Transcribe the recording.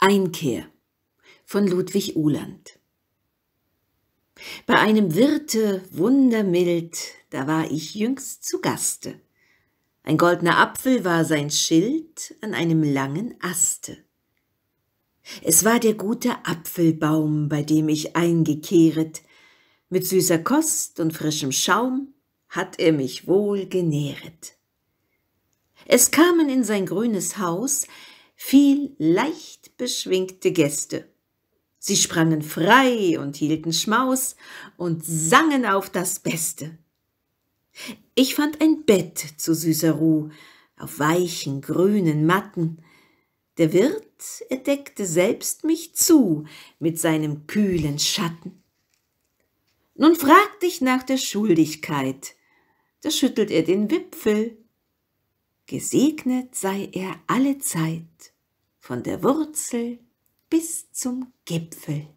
Einkehr von Ludwig Uhland. Bei einem Wirte wundermild, da war ich jüngst zu Gaste. Ein goldner Apfel war sein Schild an einem langen Aste. Es war der gute Apfelbaum, bei dem ich eingekehret. Mit süßer Kost und frischem Schaum hat er mich wohl genähret. Es kamen in sein grünes Haus fiel leicht beschwingte Gäste. Sie sprangen frei und hielten Schmaus und sangen auf das Beste. Ich fand ein Bett zu süßer Ruh auf weichen grünen Matten. Der Wirt entdeckte selbst mich zu mit seinem kühlen Schatten. Nun frag dich nach der Schuldigkeit, da schüttelt er den Wipfel. Gesegnet sei er alle Zeit von der Wurzel bis zum Gipfel.